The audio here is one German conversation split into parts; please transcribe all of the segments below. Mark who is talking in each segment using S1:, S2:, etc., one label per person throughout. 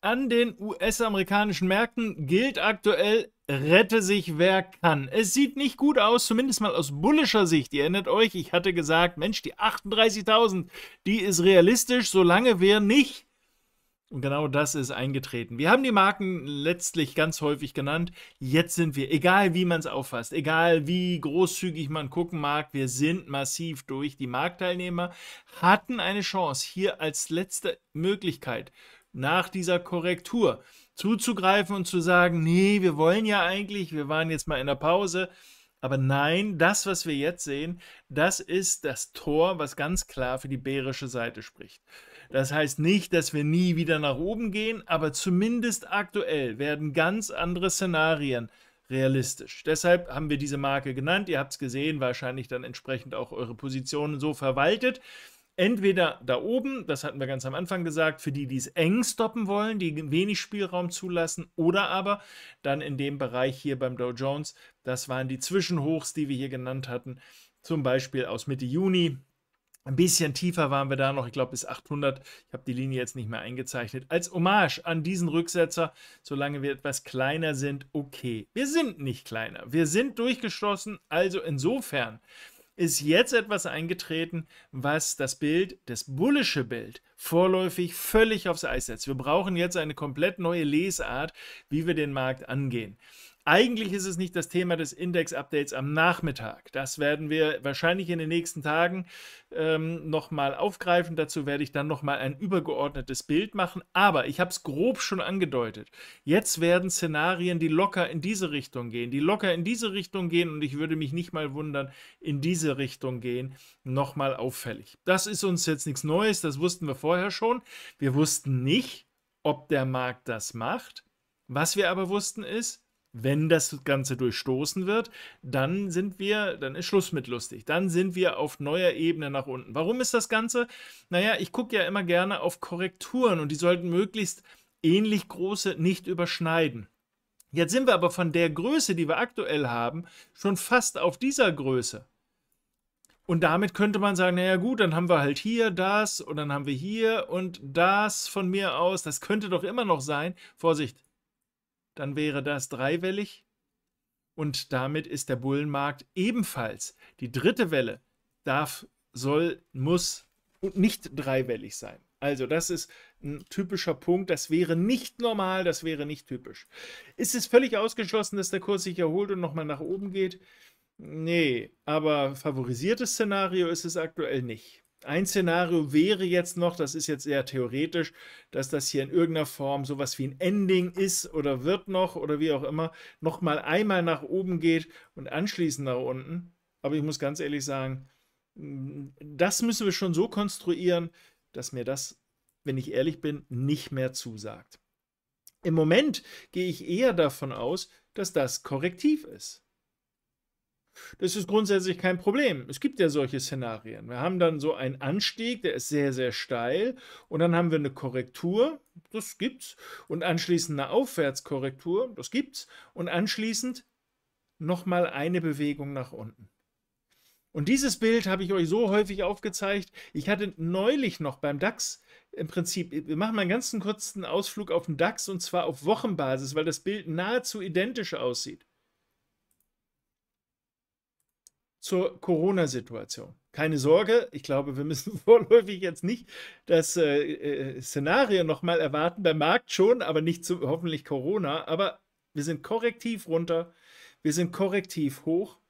S1: an den US-amerikanischen Märkten gilt aktuell, rette sich wer kann. Es sieht nicht gut aus, zumindest mal aus bullischer Sicht. Ihr erinnert euch, ich hatte gesagt, Mensch, die 38.000, die ist realistisch, solange wir nicht und genau das ist eingetreten. Wir haben die Marken letztlich ganz häufig genannt. Jetzt sind wir, egal wie man es auffasst, egal wie großzügig man gucken mag, wir sind massiv durch. Die Marktteilnehmer hatten eine Chance, hier als letzte Möglichkeit nach dieser Korrektur zuzugreifen und zu sagen, nee, wir wollen ja eigentlich, wir waren jetzt mal in der Pause, aber nein, das, was wir jetzt sehen, das ist das Tor, was ganz klar für die bärische Seite spricht. Das heißt nicht, dass wir nie wieder nach oben gehen, aber zumindest aktuell werden ganz andere Szenarien realistisch. Deshalb haben wir diese Marke genannt. Ihr habt es gesehen, wahrscheinlich dann entsprechend auch eure Positionen so verwaltet. Entweder da oben, das hatten wir ganz am Anfang gesagt, für die, die es eng stoppen wollen, die wenig Spielraum zulassen, oder aber dann in dem Bereich hier beim Dow Jones, das waren die Zwischenhochs, die wir hier genannt hatten, zum Beispiel aus Mitte Juni. Ein bisschen tiefer waren wir da noch, ich glaube bis 800. Ich habe die Linie jetzt nicht mehr eingezeichnet. Als Hommage an diesen Rücksetzer, solange wir etwas kleiner sind, okay. Wir sind nicht kleiner. Wir sind durchgeschlossen, also insofern ist jetzt etwas eingetreten, was das Bild, das bullische Bild, vorläufig völlig aufs Eis setzt. Wir brauchen jetzt eine komplett neue Lesart, wie wir den Markt angehen. Eigentlich ist es nicht das Thema des Index-Updates am Nachmittag. Das werden wir wahrscheinlich in den nächsten Tagen ähm, nochmal aufgreifen. Dazu werde ich dann nochmal ein übergeordnetes Bild machen. Aber ich habe es grob schon angedeutet. Jetzt werden Szenarien, die locker in diese Richtung gehen, die locker in diese Richtung gehen und ich würde mich nicht mal wundern, in diese Richtung gehen, nochmal auffällig. Das ist uns jetzt nichts Neues, das wussten wir vorher schon. Wir wussten nicht, ob der Markt das macht. Was wir aber wussten ist, wenn das Ganze durchstoßen wird, dann sind wir, dann ist Schluss mit lustig. Dann sind wir auf neuer Ebene nach unten. Warum ist das Ganze? Naja, ich gucke ja immer gerne auf Korrekturen und die sollten möglichst ähnlich große nicht überschneiden. Jetzt sind wir aber von der Größe, die wir aktuell haben, schon fast auf dieser Größe. Und damit könnte man sagen, naja gut, dann haben wir halt hier das und dann haben wir hier und das von mir aus. Das könnte doch immer noch sein. Vorsicht, dann wäre das dreiwellig und damit ist der Bullenmarkt ebenfalls. Die dritte Welle darf, soll, muss und nicht dreiwellig sein. Also das ist ein typischer Punkt. Das wäre nicht normal, das wäre nicht typisch. Ist es völlig ausgeschlossen, dass der Kurs sich erholt und nochmal nach oben geht? Nee, aber favorisiertes Szenario ist es aktuell nicht. Ein Szenario wäre jetzt noch, das ist jetzt eher theoretisch, dass das hier in irgendeiner Form sowas wie ein Ending ist oder wird noch oder wie auch immer, nochmal einmal nach oben geht und anschließend nach unten. Aber ich muss ganz ehrlich sagen, mm, das müssen wir schon so konstruieren, dass mir das, wenn ich ehrlich bin, nicht mehr zusagt. Im Moment gehe ich eher davon aus, dass das korrektiv ist. Das ist grundsätzlich kein Problem. Es gibt ja solche Szenarien. Wir haben dann so einen Anstieg, der ist sehr, sehr steil. Und dann haben wir eine Korrektur, das gibt's. Und anschließend eine Aufwärtskorrektur, das gibt's. Und anschließend nochmal eine Bewegung nach unten. Und dieses Bild habe ich euch so häufig aufgezeigt. Ich hatte neulich noch beim DAX im Prinzip, wir machen mal einen ganzen kurzen Ausflug auf den DAX und zwar auf Wochenbasis, weil das Bild nahezu identisch aussieht. zur Corona-Situation. Keine Sorge, ich glaube, wir müssen vorläufig jetzt nicht das äh, äh, Szenario nochmal erwarten. Beim Markt schon, aber nicht zu, hoffentlich Corona. Aber wir sind korrektiv runter, wir sind korrektiv hoch.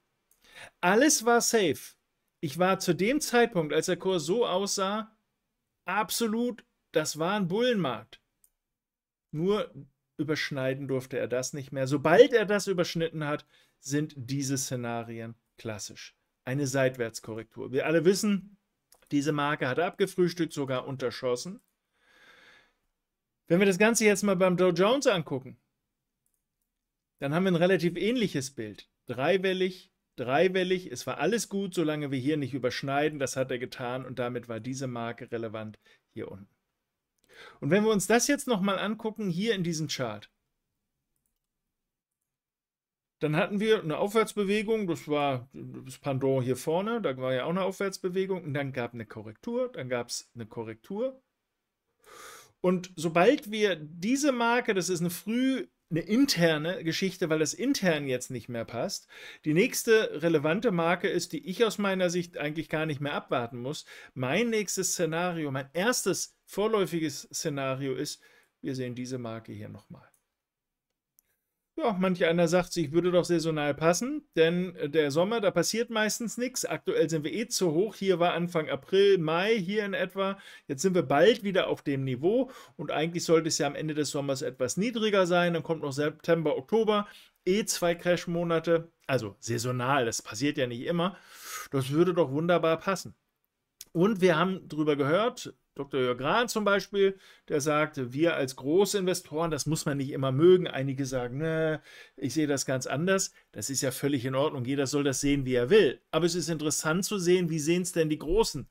S1: Alles war safe. Ich war zu dem Zeitpunkt, als der Kurs so aussah, absolut, das war ein Bullenmarkt. Nur überschneiden durfte er das nicht mehr. Sobald er das überschnitten hat, sind diese Szenarien klassisch eine Seitwärtskorrektur. Wir alle wissen, diese Marke hat abgefrühstückt, sogar unterschossen. Wenn wir das Ganze jetzt mal beim Dow Jones angucken, dann haben wir ein relativ ähnliches Bild. Dreiwellig, dreiwellig, es war alles gut, solange wir hier nicht überschneiden, das hat er getan und damit war diese Marke relevant hier unten. Und wenn wir uns das jetzt nochmal angucken, hier in diesem Chart, dann hatten wir eine Aufwärtsbewegung, das war das Pendant hier vorne, da war ja auch eine Aufwärtsbewegung. Und dann gab eine Korrektur, dann gab es eine Korrektur. Und sobald wir diese Marke, das ist eine früh eine interne Geschichte, weil das intern jetzt nicht mehr passt. Die nächste relevante Marke ist, die ich aus meiner Sicht eigentlich gar nicht mehr abwarten muss. Mein nächstes Szenario, mein erstes vorläufiges Szenario ist, wir sehen diese Marke hier nochmal. Ja, manch einer sagt sich, würde doch saisonal passen, denn äh, der Sommer, da passiert meistens nichts. Aktuell sind wir eh zu hoch. Hier war Anfang April, Mai hier in etwa. Jetzt sind wir bald wieder auf dem Niveau und eigentlich sollte es ja am Ende des Sommers etwas niedriger sein. Dann kommt noch September, Oktober, eh zwei Crash-Monate. Also saisonal, das passiert ja nicht immer. Das würde doch wunderbar passen. Und wir haben darüber gehört, Dr. Jörg Rahn zum Beispiel, der sagte, wir als Großinvestoren, das muss man nicht immer mögen. Einige sagen, ne, ich sehe das ganz anders. Das ist ja völlig in Ordnung. Jeder soll das sehen, wie er will. Aber es ist interessant zu sehen, wie sehen es denn die Großen?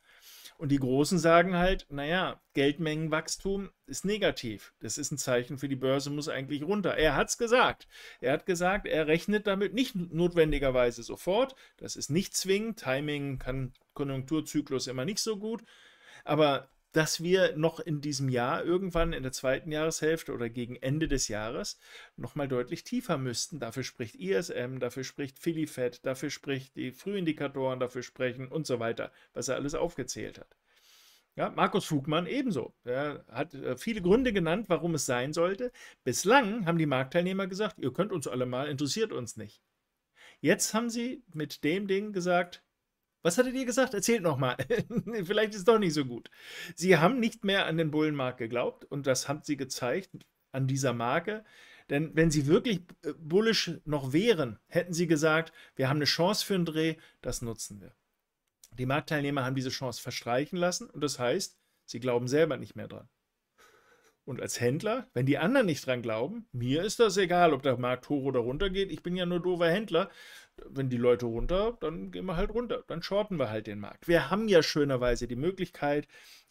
S1: Und die Großen sagen halt, naja, Geldmengenwachstum ist negativ. Das ist ein Zeichen für die Börse, muss eigentlich runter. Er hat es gesagt. Er hat gesagt, er rechnet damit nicht notwendigerweise sofort. Das ist nicht zwingend. Timing kann Konjunkturzyklus immer nicht so gut. Aber dass wir noch in diesem Jahr irgendwann in der zweiten Jahreshälfte oder gegen Ende des Jahres nochmal deutlich tiefer müssten. Dafür spricht ISM, dafür spricht Filifed, dafür spricht die Frühindikatoren, dafür sprechen und so weiter, was er alles aufgezählt hat. Ja, Markus Fugmann ebenso. Er hat äh, viele Gründe genannt, warum es sein sollte. Bislang haben die Marktteilnehmer gesagt, ihr könnt uns alle mal, interessiert uns nicht. Jetzt haben sie mit dem Ding gesagt, was hattet ihr gesagt? Erzählt nochmal. Vielleicht ist es doch nicht so gut. Sie haben nicht mehr an den Bullenmarkt geglaubt und das haben sie gezeigt an dieser Marke. Denn wenn sie wirklich äh, bullisch noch wären, hätten sie gesagt, wir haben eine Chance für einen Dreh, das nutzen wir. Die Marktteilnehmer haben diese Chance verstreichen lassen und das heißt, sie glauben selber nicht mehr dran. Und als Händler, wenn die anderen nicht dran glauben, mir ist das egal, ob der Markt hoch oder runter geht, ich bin ja nur doofer Händler. Wenn die Leute runter, dann gehen wir halt runter, dann shorten wir halt den Markt. Wir haben ja schönerweise die Möglichkeit,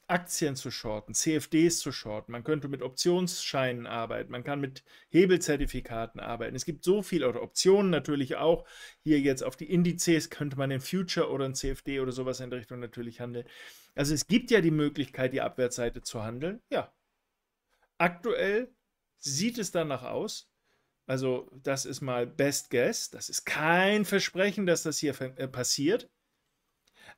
S1: Aktien zu shorten, CFDs zu shorten, man könnte mit Optionsscheinen arbeiten, man kann mit Hebelzertifikaten arbeiten. Es gibt so viel, oder Optionen natürlich auch. Hier jetzt auf die Indizes könnte man den Future oder ein CFD oder sowas in der Richtung natürlich handeln. Also es gibt ja die Möglichkeit, die Abwärtsseite zu handeln. Ja, Aktuell sieht es danach aus. Also, das ist mal Best Guess. Das ist kein Versprechen, dass das hier äh, passiert.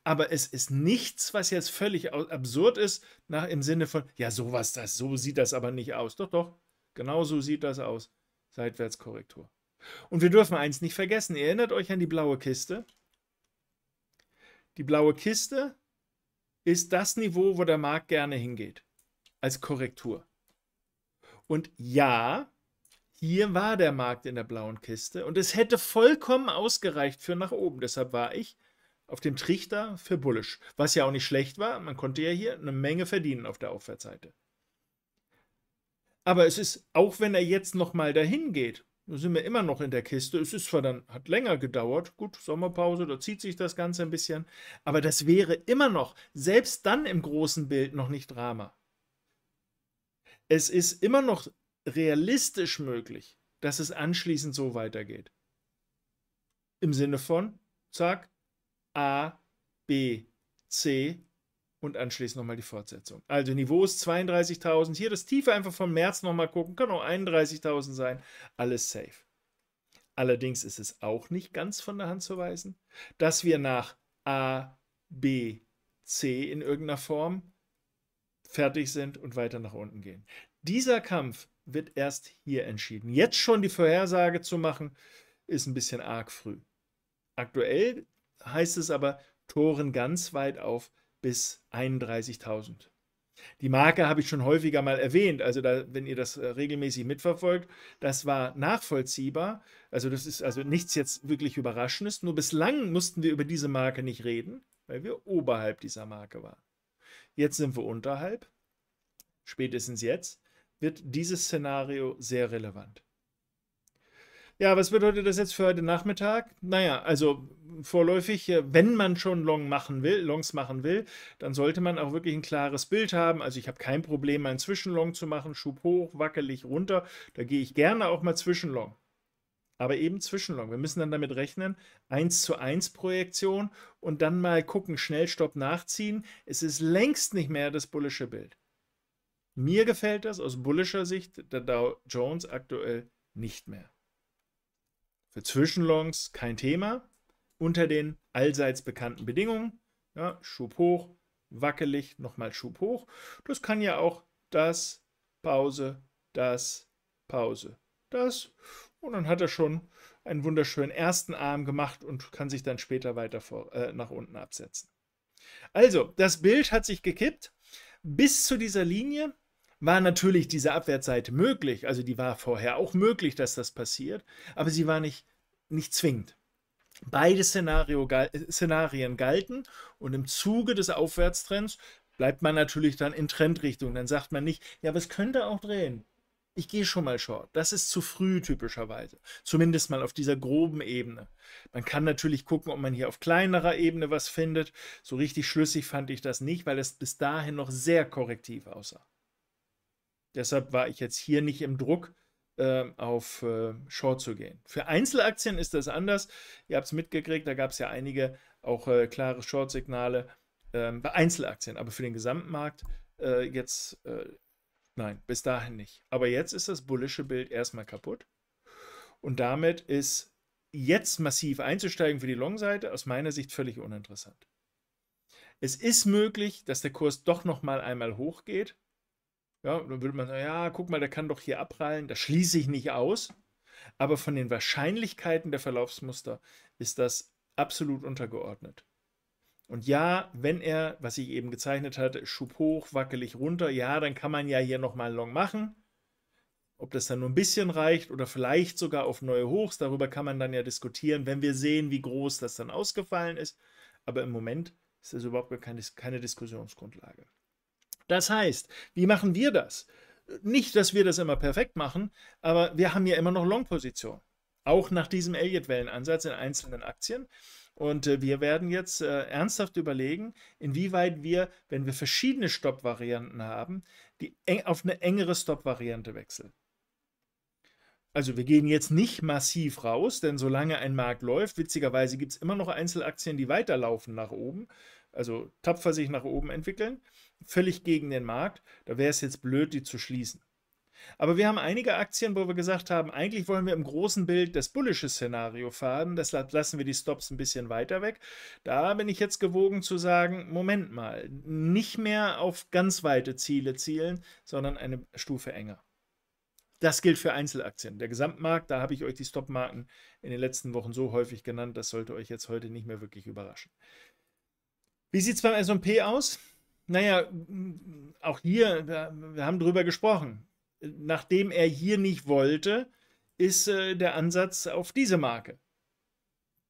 S1: Aber es ist nichts, was jetzt völlig absurd ist, nach, im Sinne von, ja, sowas, das, so sieht das aber nicht aus. Doch, doch, genau so sieht das aus. Seitwärtskorrektur. Und wir dürfen eins nicht vergessen. Ihr erinnert euch an die blaue Kiste. Die blaue Kiste ist das Niveau, wo der Markt gerne hingeht. Als Korrektur. Und ja, hier war der Markt in der blauen Kiste und es hätte vollkommen ausgereicht für nach oben. Deshalb war ich auf dem Trichter für bullish, was ja auch nicht schlecht war. Man konnte ja hier eine Menge verdienen auf der Aufwärtsseite. Aber es ist, auch wenn er jetzt nochmal dahin geht, sind wir immer noch in der Kiste. Es ist zwar dann, hat länger gedauert, gut, Sommerpause, da zieht sich das Ganze ein bisschen, aber das wäre immer noch, selbst dann im großen Bild, noch nicht Drama es ist immer noch realistisch möglich, dass es anschließend so weitergeht. Im Sinne von, zack, A, B, C und anschließend nochmal die Fortsetzung. Also Niveau ist 32.000. Hier das Tiefe einfach von März nochmal gucken. Kann auch 31.000 sein. Alles safe. Allerdings ist es auch nicht ganz von der Hand zu weisen, dass wir nach A, B, C in irgendeiner Form fertig sind und weiter nach unten gehen. Dieser Kampf wird erst hier entschieden. Jetzt schon die Vorhersage zu machen, ist ein bisschen arg früh. Aktuell heißt es aber Toren ganz weit auf bis 31.000. Die Marke habe ich schon häufiger mal erwähnt, also da, wenn ihr das äh, regelmäßig mitverfolgt, das war nachvollziehbar. Also das ist also nichts jetzt wirklich Überraschendes. Nur bislang mussten wir über diese Marke nicht reden, weil wir oberhalb dieser Marke waren. Jetzt sind wir unterhalb, spätestens jetzt, wird dieses Szenario sehr relevant. Ja, was bedeutet das jetzt für heute Nachmittag? Naja, also vorläufig, äh, wenn man schon Long machen will, Longs machen will, dann sollte man auch wirklich ein klares Bild haben. Also ich habe kein Problem, einen Zwischenlong zu machen, Schub hoch, wackelig runter. Da gehe ich gerne auch mal Zwischenlong aber eben Zwischenlong. Wir müssen dann damit rechnen, 1 zu 1 Projektion und dann mal gucken, Schnellstopp nachziehen. Es ist längst nicht mehr das bullische Bild. Mir gefällt das aus bullischer Sicht der Dow Jones aktuell nicht mehr. Für Zwischenlongs kein Thema, unter den allseits bekannten Bedingungen. Ja, Schub hoch, wackelig, nochmal Schub hoch. Das kann ja auch das, Pause, das, Pause, das und dann hat er schon einen wunderschönen ersten Arm gemacht und kann sich dann später weiter vor, äh, nach unten absetzen. Also, das Bild hat sich gekippt. Bis zu dieser Linie war natürlich diese Abwärtsseite möglich. Also die war vorher auch möglich, dass das passiert, aber sie war nicht, nicht zwingend. Beide Szenario, äh, Szenarien galten und im Zuge des Aufwärtstrends bleibt man natürlich dann in Trendrichtung. Dann sagt man nicht, ja, aber es könnte auch drehen ich gehe schon mal short. Das ist zu früh typischerweise. Zumindest mal auf dieser groben Ebene. Man kann natürlich gucken, ob man hier auf kleinerer Ebene was findet. So richtig schlüssig fand ich das nicht, weil es bis dahin noch sehr korrektiv aussah. Deshalb war ich jetzt hier nicht im Druck, ähm, auf äh, Short zu gehen. Für Einzelaktien ist das anders. Ihr habt es mitgekriegt, da gab es ja einige auch äh, klare Short-Signale äh, bei Einzelaktien, aber für den Gesamtmarkt äh, jetzt äh, Nein, bis dahin nicht. Aber jetzt ist das bullische Bild erstmal kaputt. Und damit ist jetzt massiv einzusteigen für die Long-Seite aus meiner Sicht völlig uninteressant. Es ist möglich, dass der Kurs doch nochmal einmal hochgeht. Ja, dann würde man sagen, ja, guck mal, der kann doch hier abprallen. Das schließe ich nicht aus. Aber von den Wahrscheinlichkeiten der Verlaufsmuster ist das absolut untergeordnet. Und ja, wenn er, was ich eben gezeichnet hatte, Schub hoch, wackelig runter, ja, dann kann man ja hier nochmal Long machen. Ob das dann nur ein bisschen reicht oder vielleicht sogar auf neue Hochs, darüber kann man dann ja diskutieren, wenn wir sehen, wie groß das dann ausgefallen ist. Aber im Moment ist das überhaupt keine, keine Diskussionsgrundlage. Das heißt, wie machen wir das? Nicht, dass wir das immer perfekt machen, aber wir haben ja immer noch Long-Position. Auch nach diesem Elliott-Wellenansatz in einzelnen Aktien. Und äh, wir werden jetzt äh, ernsthaft überlegen, inwieweit wir, wenn wir verschiedene Stop-Varianten haben, die eng, auf eine engere Stop-Variante wechseln. Also wir gehen jetzt nicht massiv raus, denn solange ein Markt läuft, witzigerweise gibt es immer noch Einzelaktien, die weiterlaufen nach oben, also tapfer sich nach oben entwickeln, völlig gegen den Markt, da wäre es jetzt blöd, die zu schließen. Aber wir haben einige Aktien, wo wir gesagt haben, eigentlich wollen wir im großen Bild das bullische Szenario fahren, deshalb lassen wir die Stops ein bisschen weiter weg. Da bin ich jetzt gewogen zu sagen, Moment mal, nicht mehr auf ganz weite Ziele zielen, sondern eine Stufe enger. Das gilt für Einzelaktien. Der Gesamtmarkt, da habe ich euch die Stopmarken in den letzten Wochen so häufig genannt, das sollte euch jetzt heute nicht mehr wirklich überraschen. Wie sieht es beim SP aus? Naja, auch hier, wir haben drüber gesprochen nachdem er hier nicht wollte, ist äh, der Ansatz auf diese Marke.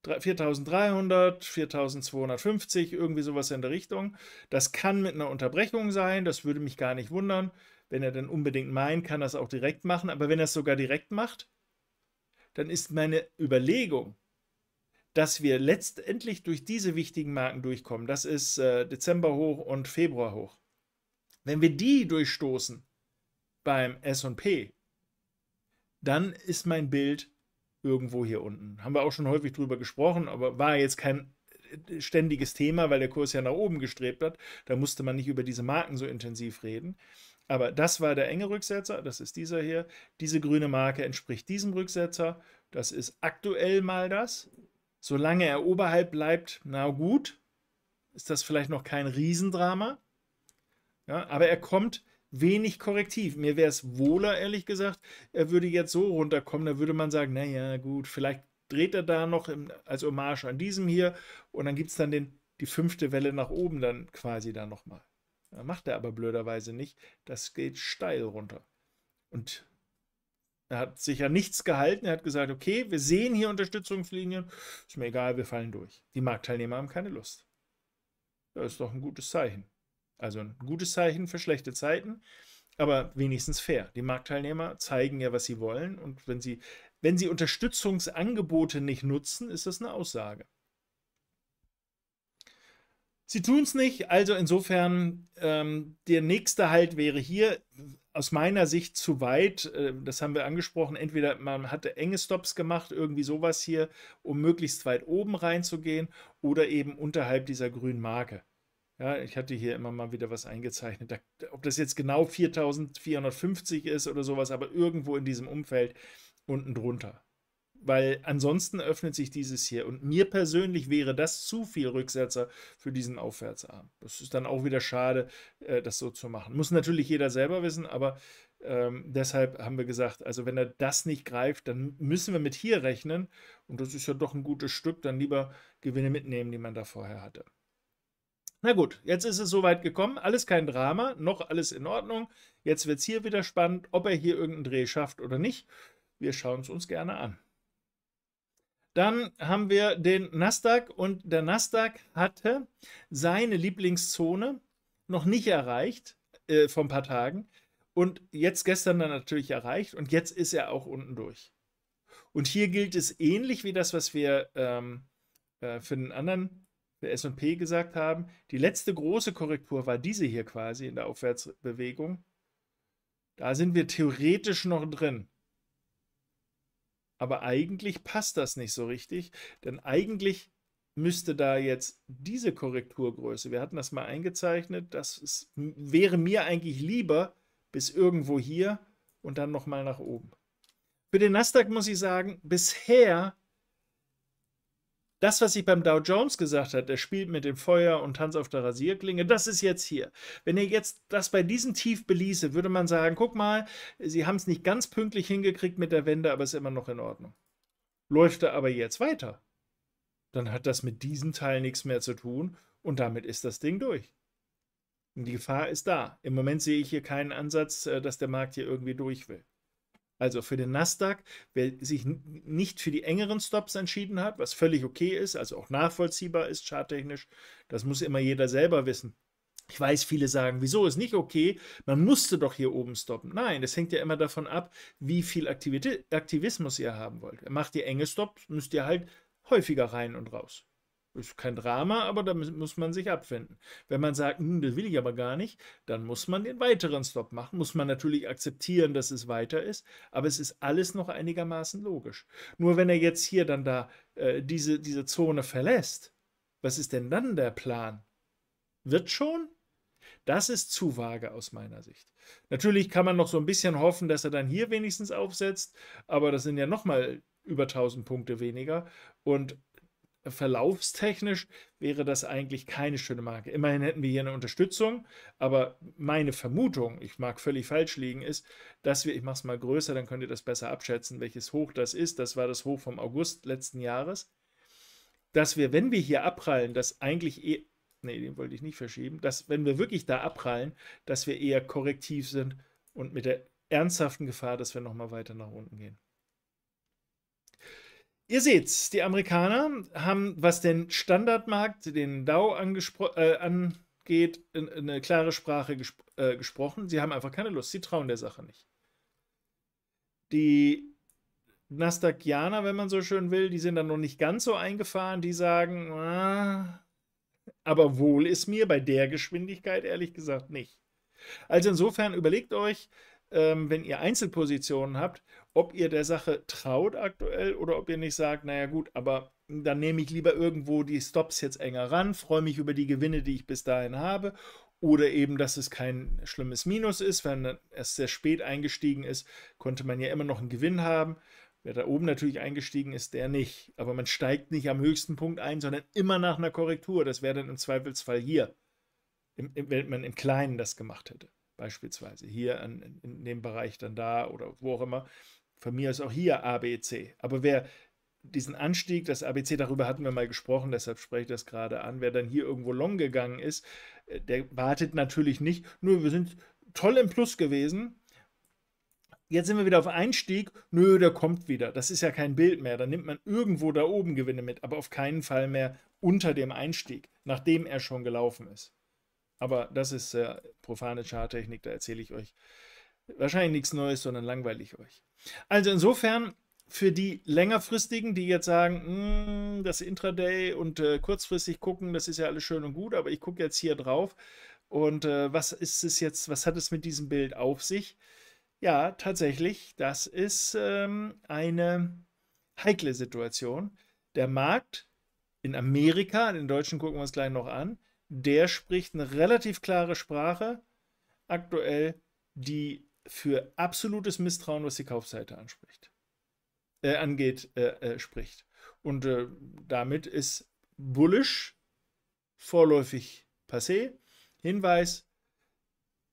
S1: 4300, 4250, irgendwie sowas in der Richtung. Das kann mit einer Unterbrechung sein, das würde mich gar nicht wundern. Wenn er dann unbedingt meint, kann er das auch direkt machen. Aber wenn er es sogar direkt macht, dann ist meine Überlegung, dass wir letztendlich durch diese wichtigen Marken durchkommen. Das ist äh, Dezember hoch und Februar hoch. Wenn wir die durchstoßen, beim SP, dann ist mein Bild irgendwo hier unten. Haben wir auch schon häufig drüber gesprochen, aber war jetzt kein äh, ständiges Thema, weil der Kurs ja nach oben gestrebt hat. Da musste man nicht über diese Marken so intensiv reden. Aber das war der enge Rücksetzer, das ist dieser hier. Diese grüne Marke entspricht diesem Rücksetzer. Das ist aktuell mal das. Solange er oberhalb bleibt, na gut, ist das vielleicht noch kein Riesendrama. Ja, aber er kommt wenig Korrektiv. Mir wäre es wohler, ehrlich gesagt, er würde jetzt so runterkommen, da würde man sagen, naja, gut, vielleicht dreht er da noch im, als Hommage an diesem hier und dann gibt es dann den, die fünfte Welle nach oben dann quasi da nochmal. Macht er aber blöderweise nicht. Das geht steil runter. Und er hat sich ja nichts gehalten. Er hat gesagt, okay, wir sehen hier Unterstützungslinien. Ist mir egal, wir fallen durch. Die Marktteilnehmer haben keine Lust. Das ist doch ein gutes Zeichen. Also ein gutes Zeichen für schlechte Zeiten, aber wenigstens fair. Die Marktteilnehmer zeigen ja, was sie wollen und wenn sie, wenn sie Unterstützungsangebote nicht nutzen, ist das eine Aussage. Sie tun es nicht, also insofern ähm, der nächste Halt wäre hier aus meiner Sicht zu weit. Äh, das haben wir angesprochen. Entweder man hatte enge Stops gemacht, irgendwie sowas hier, um möglichst weit oben reinzugehen, oder eben unterhalb dieser grünen Marke. Ja, ich hatte hier immer mal wieder was eingezeichnet. Da, ob das jetzt genau 4450 ist oder sowas, aber irgendwo in diesem Umfeld unten drunter. Weil ansonsten öffnet sich dieses hier. Und mir persönlich wäre das zu viel Rücksetzer für diesen Aufwärtsarm. Das ist dann auch wieder schade, äh, das so zu machen. Muss natürlich jeder selber wissen, aber ähm, deshalb haben wir gesagt, also wenn er das nicht greift, dann müssen wir mit hier rechnen. Und das ist ja doch ein gutes Stück, dann lieber Gewinne mitnehmen, die man da vorher hatte. Na gut, jetzt ist es soweit gekommen. Alles kein Drama, noch alles in Ordnung. Jetzt wird es hier wieder spannend, ob er hier irgendeinen Dreh schafft oder nicht. Wir schauen es uns gerne an. Dann haben wir den Nasdaq und der Nasdaq hatte seine Lieblingszone noch nicht erreicht äh, vor ein paar Tagen und jetzt gestern dann natürlich erreicht und jetzt ist er auch unten durch. Und hier gilt es ähnlich wie das, was wir ähm, äh, für den anderen der SP gesagt haben, die letzte große Korrektur war diese hier quasi in der Aufwärtsbewegung. Da sind wir theoretisch noch drin. Aber eigentlich passt das nicht so richtig, denn eigentlich müsste da jetzt diese Korrekturgröße, wir hatten das mal eingezeichnet, das ist, wäre mir eigentlich lieber bis irgendwo hier und dann nochmal nach oben. Für den Nasdaq muss ich sagen, bisher das, was ich beim Dow Jones gesagt hat, der spielt mit dem Feuer und tanzt auf der Rasierklinge, das ist jetzt hier. Wenn ihr jetzt das bei diesem Tief beließe, würde man sagen, guck mal, sie haben es nicht ganz pünktlich hingekriegt mit der Wende, aber es ist immer noch in Ordnung. Läuft er aber jetzt weiter, dann hat das mit diesem Teil nichts mehr zu tun und damit ist das Ding durch. Und die Gefahr ist da. Im Moment sehe ich hier keinen Ansatz, äh, dass der Markt hier irgendwie durch will also für den Nasdaq, wer sich nicht für die engeren Stops entschieden hat, was völlig okay ist, also auch nachvollziehbar ist charttechnisch, das muss immer jeder selber wissen. Ich weiß, viele sagen, wieso ist nicht okay, man musste doch hier oben stoppen. Nein, das hängt ja immer davon ab, wie viel Aktivität, Aktivismus ihr haben wollt. Macht ihr enge Stops, müsst ihr halt häufiger rein und raus. Ist kein Drama, aber da muss man sich abfinden. Wenn man sagt, hm, das will ich aber gar nicht, dann muss man den weiteren Stop machen. Muss man natürlich akzeptieren, dass es weiter ist, aber es ist alles noch einigermaßen logisch. Nur wenn er jetzt hier dann da äh, diese, diese Zone verlässt, was ist denn dann der Plan? Wird schon? Das ist zu vage aus meiner Sicht. Natürlich kann man noch so ein bisschen hoffen, dass er dann hier wenigstens aufsetzt, aber das sind ja nochmal über 1000 Punkte weniger. Und verlaufstechnisch wäre das eigentlich keine schöne Marke. Immerhin hätten wir hier eine Unterstützung, aber meine Vermutung, ich mag völlig falsch liegen, ist, dass wir, ich mache es mal größer, dann könnt ihr das besser abschätzen, welches Hoch das ist. Das war das Hoch vom August letzten Jahres. Dass wir, wenn wir hier abprallen, dass eigentlich eh, nee, den wollte ich nicht verschieben, dass, wenn wir wirklich da abprallen, dass wir eher korrektiv sind und mit der ernsthaften Gefahr, dass wir nochmal weiter nach unten gehen. Ihr seht's, die Amerikaner haben, was den Standardmarkt, den DAO äh, angeht, in, in eine klare Sprache gesp äh, gesprochen. Sie haben einfach keine Lust, sie trauen der Sache nicht. Die Nasdaqianer, wenn man so schön will, die sind dann noch nicht ganz so eingefahren, die sagen, ah, aber wohl ist mir bei der Geschwindigkeit ehrlich gesagt nicht. Also insofern überlegt euch, ähm, wenn ihr Einzelpositionen habt, ob ihr der Sache traut aktuell oder ob ihr nicht sagt, naja gut, aber dann nehme ich lieber irgendwo die Stops jetzt enger ran, freue mich über die Gewinne, die ich bis dahin habe oder eben, dass es kein schlimmes Minus ist. Wenn es sehr spät eingestiegen ist, konnte man ja immer noch einen Gewinn haben. Wer da oben natürlich eingestiegen ist, der nicht. Aber man steigt nicht am höchsten Punkt ein, sondern immer nach einer Korrektur. Das wäre dann im Zweifelsfall hier, im, im, wenn man im Kleinen das gemacht hätte beispielsweise. Hier an, in dem Bereich, dann da oder wo auch immer. Von mir ist auch hier ABC. Aber wer diesen Anstieg, das ABC, darüber hatten wir mal gesprochen, deshalb spreche ich das gerade an. Wer dann hier irgendwo long gegangen ist, äh, der wartet natürlich nicht. Nur wir sind toll im Plus gewesen. Jetzt sind wir wieder auf Einstieg. Nö, der kommt wieder. Das ist ja kein Bild mehr. Dann nimmt man irgendwo da oben Gewinne mit, aber auf keinen Fall mehr unter dem Einstieg, nachdem er schon gelaufen ist. Aber das ist äh, profane Charttechnik, da erzähle ich euch wahrscheinlich nichts Neues, sondern langweile ich euch. Also insofern, für die längerfristigen, die jetzt sagen, hm, das Intraday und äh, kurzfristig gucken, das ist ja alles schön und gut, aber ich gucke jetzt hier drauf und äh, was ist es jetzt, was hat es mit diesem Bild auf sich? Ja, tatsächlich, das ist ähm, eine heikle Situation. Der Markt in Amerika, in den Deutschen gucken wir uns gleich noch an, der spricht eine relativ klare Sprache aktuell, die für absolutes Misstrauen, was die Kaufseite anspricht, äh, angeht, äh, äh, spricht. Und äh, damit ist bullish vorläufig passé. Hinweis: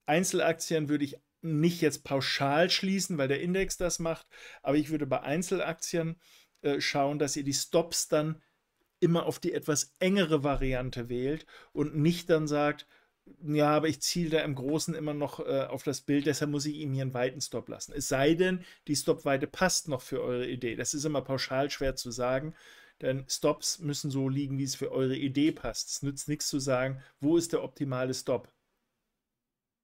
S1: Einzelaktien würde ich nicht jetzt pauschal schließen, weil der Index das macht, aber ich würde bei Einzelaktien äh, schauen, dass ihr die Stops dann immer auf die etwas engere Variante wählt und nicht dann sagt, ja, aber ich ziele da im Großen immer noch äh, auf das Bild, deshalb muss ich ihm hier einen weiten Stop lassen. Es sei denn, die Stopweite passt noch für eure Idee. Das ist immer pauschal schwer zu sagen, denn Stops müssen so liegen, wie es für eure Idee passt. Es nützt nichts zu sagen, wo ist der optimale Stop.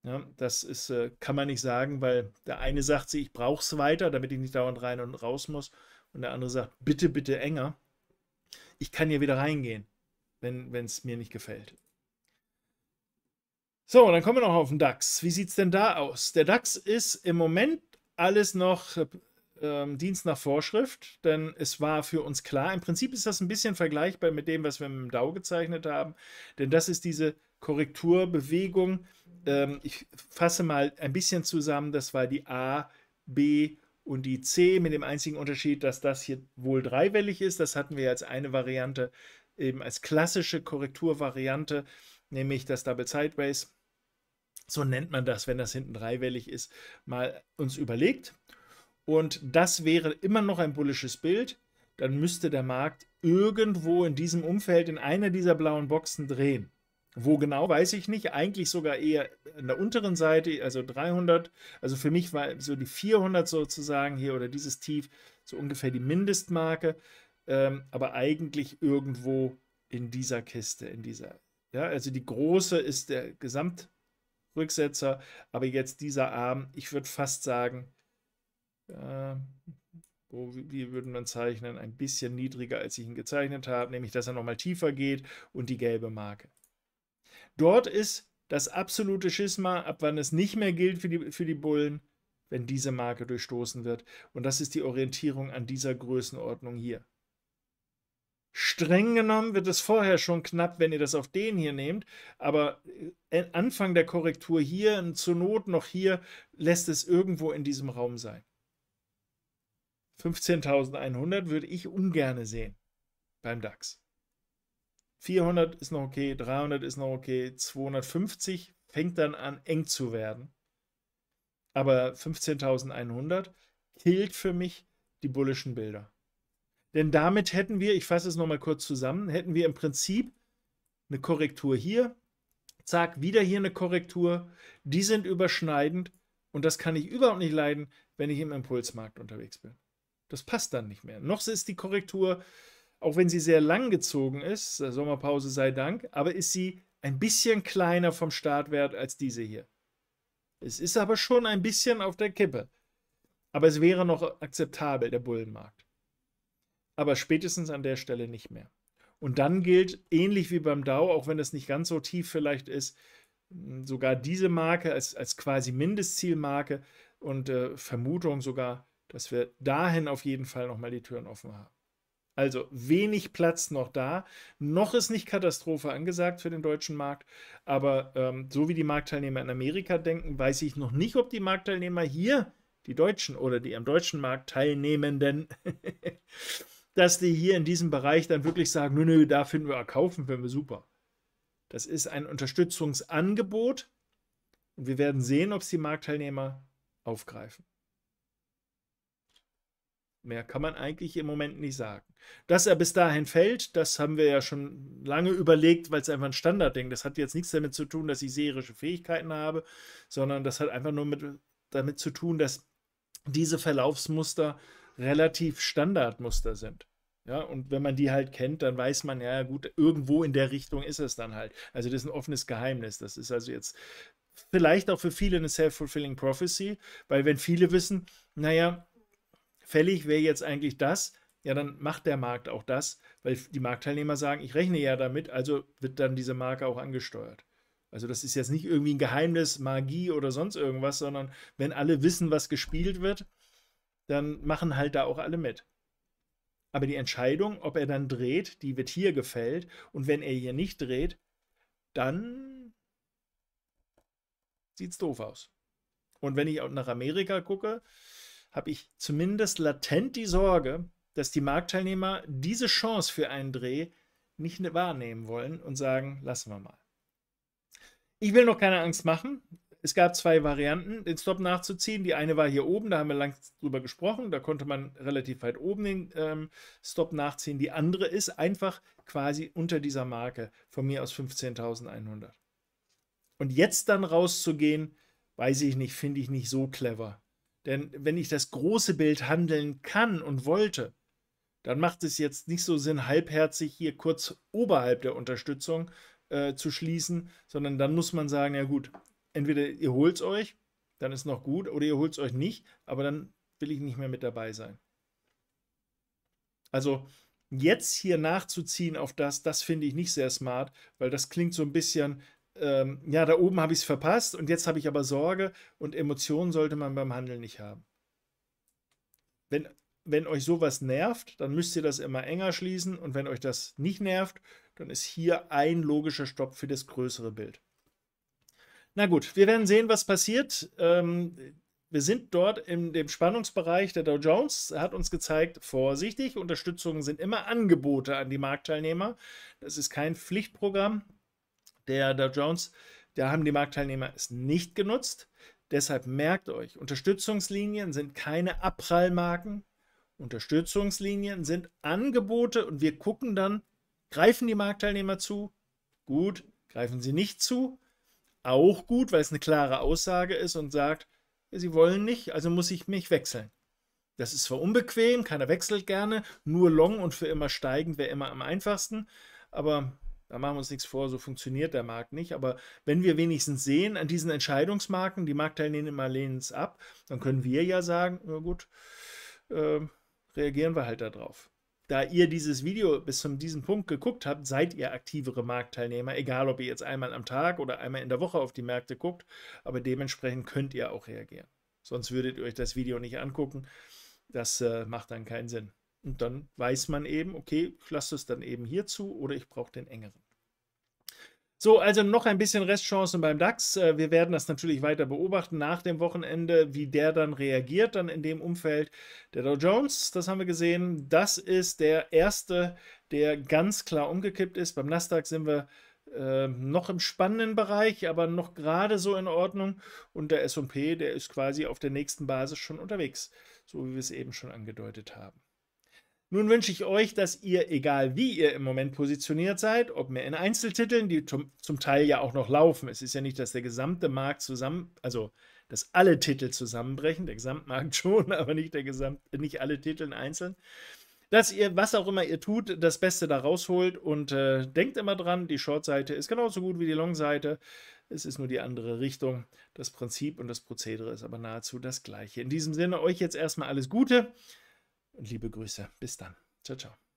S1: Ja, das ist, äh, kann man nicht sagen, weil der eine sagt sie, ich brauche es weiter, damit ich nicht dauernd rein und raus muss. Und der andere sagt, bitte, bitte enger ich kann hier wieder reingehen, wenn es mir nicht gefällt. So, dann kommen wir noch auf den DAX. Wie sieht es denn da aus? Der DAX ist im Moment alles noch äh, Dienst nach Vorschrift, denn es war für uns klar, im Prinzip ist das ein bisschen vergleichbar mit dem, was wir mit dem DAU gezeichnet haben, denn das ist diese Korrekturbewegung. Ähm, ich fasse mal ein bisschen zusammen, das war die A, B und die C mit dem einzigen Unterschied, dass das hier wohl dreiwellig ist. Das hatten wir als eine Variante, eben als klassische Korrekturvariante, nämlich das Double Sideways. So nennt man das, wenn das hinten dreiwellig ist, mal uns überlegt. Und das wäre immer noch ein bullisches Bild. Dann müsste der Markt irgendwo in diesem Umfeld in einer dieser blauen Boxen drehen. Wo genau, weiß ich nicht. Eigentlich sogar eher an der unteren Seite, also 300. Also für mich war so die 400 sozusagen hier oder dieses Tief so ungefähr die Mindestmarke. Ähm, aber eigentlich irgendwo in dieser Kiste, in dieser. Ja, also die große ist der Gesamtrücksetzer, aber jetzt dieser Arm, ich würde fast sagen, äh, wo, wie würden wir zeichnen, ein bisschen niedriger, als ich ihn gezeichnet habe, nämlich dass er nochmal tiefer geht und die gelbe Marke. Dort ist das absolute Schisma, ab wann es nicht mehr gilt für die, für die Bullen, wenn diese Marke durchstoßen wird. Und das ist die Orientierung an dieser Größenordnung hier. Streng genommen wird es vorher schon knapp, wenn ihr das auf den hier nehmt, aber äh, Anfang der Korrektur hier und zur Not noch hier lässt es irgendwo in diesem Raum sein. 15.100 würde ich ungerne sehen beim DAX. 400 ist noch okay, 300 ist noch okay, 250 fängt dann an eng zu werden. Aber 15.100 killt für mich die bullischen Bilder. Denn damit hätten wir, ich fasse es nochmal kurz zusammen, hätten wir im Prinzip eine Korrektur hier, zack, wieder hier eine Korrektur, die sind überschneidend und das kann ich überhaupt nicht leiden, wenn ich im Impulsmarkt unterwegs bin. Das passt dann nicht mehr. Noch ist die Korrektur auch wenn sie sehr lang gezogen ist, äh, Sommerpause sei Dank, aber ist sie ein bisschen kleiner vom Startwert als diese hier. Es ist aber schon ein bisschen auf der Kippe. Aber es wäre noch akzeptabel, der Bullenmarkt. Aber spätestens an der Stelle nicht mehr. Und dann gilt, ähnlich wie beim Dow, auch wenn es nicht ganz so tief vielleicht ist, hm, sogar diese Marke als, als quasi Mindestzielmarke und äh, Vermutung sogar, dass wir dahin auf jeden Fall nochmal die Türen offen haben. Also wenig Platz noch da. Noch ist nicht Katastrophe angesagt für den deutschen Markt, aber ähm, so wie die Marktteilnehmer in Amerika denken, weiß ich noch nicht, ob die Marktteilnehmer hier, die Deutschen oder die am deutschen Markt teilnehmenden, dass die hier in diesem Bereich dann wirklich sagen, nö, nö, da finden wir, kaufen finden wir super. Das ist ein Unterstützungsangebot und wir werden sehen, ob es die Marktteilnehmer aufgreifen. Mehr kann man eigentlich im Moment nicht sagen. Dass er bis dahin fällt, das haben wir ja schon lange überlegt, weil es einfach ein Standardding. ist. Das hat jetzt nichts damit zu tun, dass ich seherische Fähigkeiten habe, sondern das hat einfach nur mit, damit zu tun, dass diese Verlaufsmuster relativ Standardmuster sind. Ja, und wenn man die halt kennt, dann weiß man, ja, gut, irgendwo in der Richtung ist es dann halt. Also das ist ein offenes Geheimnis. Das ist also jetzt vielleicht auch für viele eine self-fulfilling prophecy, weil wenn viele wissen, naja, fällig wäre jetzt eigentlich das, ja, dann macht der Markt auch das, weil die Marktteilnehmer sagen, ich rechne ja damit, also wird dann diese Marke auch angesteuert. Also das ist jetzt nicht irgendwie ein Geheimnis, Magie oder sonst irgendwas, sondern wenn alle wissen, was gespielt wird, dann machen halt da auch alle mit. Aber die Entscheidung, ob er dann dreht, die wird hier gefällt. Und wenn er hier nicht dreht, dann sieht es doof aus. Und wenn ich auch nach Amerika gucke, habe ich zumindest latent die Sorge, dass die Marktteilnehmer diese Chance für einen Dreh nicht ne-, wahrnehmen wollen und sagen, lassen wir mal. Ich will noch keine Angst machen. Es gab zwei Varianten, den Stop nachzuziehen. Die eine war hier oben, da haben wir lang drüber gesprochen. Da konnte man relativ weit oben den ähm, Stop nachziehen. Die andere ist einfach quasi unter dieser Marke, von mir aus 15.100. Und jetzt dann rauszugehen, weiß ich nicht, finde ich nicht so clever. Denn wenn ich das große Bild handeln kann und wollte, dann macht es jetzt nicht so Sinn, halbherzig hier kurz oberhalb der Unterstützung äh, zu schließen, sondern dann muss man sagen, ja gut, entweder ihr holt es euch, dann ist noch gut, oder ihr holt es euch nicht, aber dann will ich nicht mehr mit dabei sein. Also jetzt hier nachzuziehen auf das, das finde ich nicht sehr smart, weil das klingt so ein bisschen ähm, ja, da oben habe ich es verpasst und jetzt habe ich aber Sorge und Emotionen sollte man beim Handeln nicht haben. Wenn, wenn euch sowas nervt, dann müsst ihr das immer enger schließen und wenn euch das nicht nervt, dann ist hier ein logischer Stopp für das größere Bild. Na gut, wir werden sehen, was passiert. Ähm, wir sind dort in dem Spannungsbereich der Dow Jones. Er Hat uns gezeigt, vorsichtig, Unterstützungen sind immer Angebote an die Marktteilnehmer. Das ist kein Pflichtprogramm der Dow Jones, da haben die Marktteilnehmer es nicht genutzt. Deshalb merkt euch, Unterstützungslinien sind keine Abprallmarken. Unterstützungslinien sind Angebote und wir gucken dann, greifen die Marktteilnehmer zu? Gut, greifen sie nicht zu? Auch gut, weil es eine klare Aussage ist und sagt, sie wollen nicht, also muss ich mich wechseln. Das ist zwar unbequem, keiner wechselt gerne, nur long und für immer steigend wäre immer am einfachsten, aber da machen wir uns nichts vor, so funktioniert der Markt nicht. Aber wenn wir wenigstens sehen an diesen Entscheidungsmarken, die Marktteilnehmer lehnen es ab, dann können wir ja sagen, na gut, äh, reagieren wir halt darauf. Da ihr dieses Video bis zu diesem Punkt geguckt habt, seid ihr aktivere Marktteilnehmer, egal ob ihr jetzt einmal am Tag oder einmal in der Woche auf die Märkte guckt, aber dementsprechend könnt ihr auch reagieren. Sonst würdet ihr euch das Video nicht angucken. Das äh, macht dann keinen Sinn. Und dann weiß man eben, okay, ich lasse es dann eben hier zu oder ich brauche den engeren. So, also noch ein bisschen Restchancen beim DAX. Äh, wir werden das natürlich weiter beobachten nach dem Wochenende, wie der dann reagiert, dann in dem Umfeld. Der Dow Jones, das haben wir gesehen, das ist der erste, der ganz klar umgekippt ist. Beim Nasdaq sind wir äh, noch im spannenden Bereich, aber noch gerade so in Ordnung. Und der SP, der ist quasi auf der nächsten Basis schon unterwegs, so wie wir es eben schon angedeutet haben. Nun wünsche ich euch, dass ihr, egal wie ihr im Moment positioniert seid, ob mehr in Einzeltiteln, die zum Teil ja auch noch laufen, es ist ja nicht, dass der gesamte Markt zusammen, also dass alle Titel zusammenbrechen, der Gesamtmarkt schon, aber nicht, der Gesamt, nicht alle Titel einzeln, dass ihr, was auch immer ihr tut, das Beste da rausholt und äh, denkt immer dran, die Short-Seite ist genauso gut wie die Long-Seite. Es ist nur die andere Richtung. Das Prinzip und das Prozedere ist aber nahezu das gleiche. In diesem Sinne, euch jetzt erstmal alles Gute und liebe Grüße. Bis dann. Ciao, ciao.